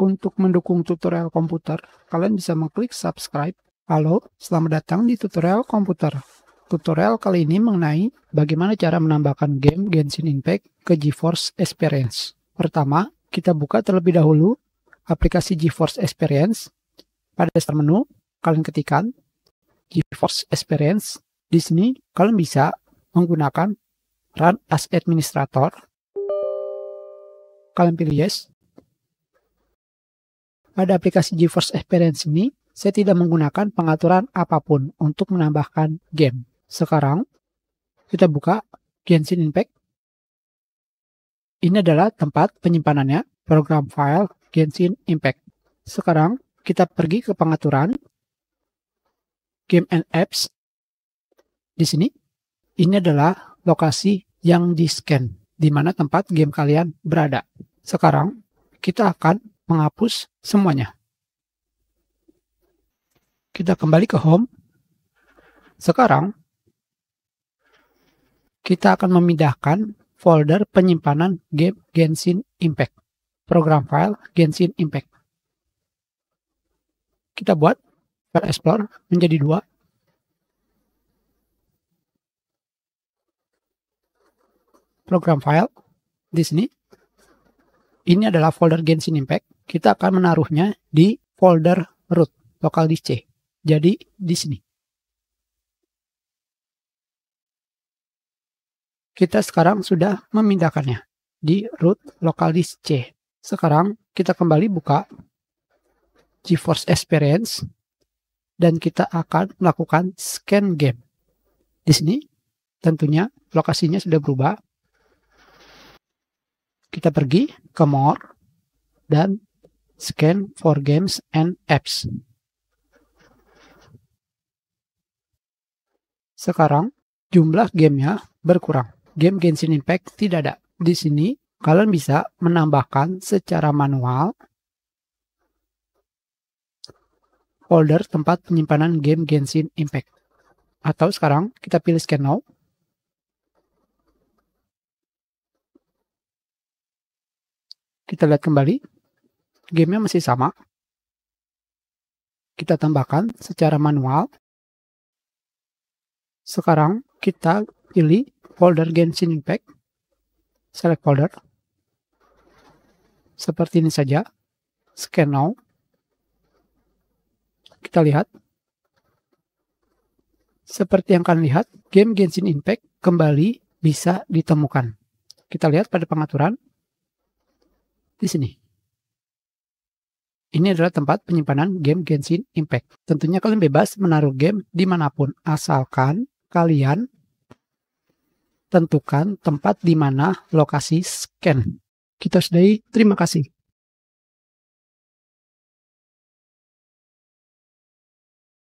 Untuk mendukung tutorial komputer, kalian bisa mengklik subscribe. Halo, selamat datang di tutorial komputer. Tutorial kali ini mengenai bagaimana cara menambahkan game Genshin Impact ke GeForce Experience. Pertama, kita buka terlebih dahulu aplikasi GeForce Experience. Pada dasar menu, kalian ketikkan GeForce Experience. Di sini, kalian bisa menggunakan Run as Administrator. Kalian pilih Yes pada aplikasi GeForce Experience ini, saya tidak menggunakan pengaturan apapun untuk menambahkan game. Sekarang, kita buka Genshin Impact. Ini adalah tempat penyimpanannya, program file Genshin Impact. Sekarang, kita pergi ke pengaturan, Game and Apps. Di sini, ini adalah lokasi yang di-scan, di mana tempat game kalian berada. Sekarang, kita akan menghapus semuanya. Kita kembali ke home. Sekarang kita akan memindahkan folder penyimpanan game Genshin Impact. Program file Genshin Impact. Kita buat file explorer menjadi dua. Program file di sini. Ini adalah folder Genshin Impact kita akan menaruhnya di folder root lokal di C. Jadi di sini. Kita sekarang sudah memindahkannya di root lokal di C. Sekarang kita kembali buka GeForce Experience dan kita akan melakukan scan game. Di sini tentunya lokasinya sudah berubah. Kita pergi ke more dan Scan for games and apps. Sekarang jumlah gamenya berkurang. Game Genshin Impact tidak ada. Di sini kalian bisa menambahkan secara manual folder tempat penyimpanan game Genshin Impact. Atau sekarang kita pilih scan now. Kita lihat kembali. Gamenya masih sama. Kita tambahkan secara manual. Sekarang kita pilih folder Genshin Impact. Select folder. Seperti ini saja. Scan now. Kita lihat. Seperti yang kalian lihat, game Genshin Impact kembali bisa ditemukan. Kita lihat pada pengaturan di sini. Ini adalah tempat penyimpanan game Genshin Impact. Tentunya kalian bebas menaruh game dimanapun, asalkan kalian tentukan tempat di mana lokasi scan. Kita sudahi, terima kasih.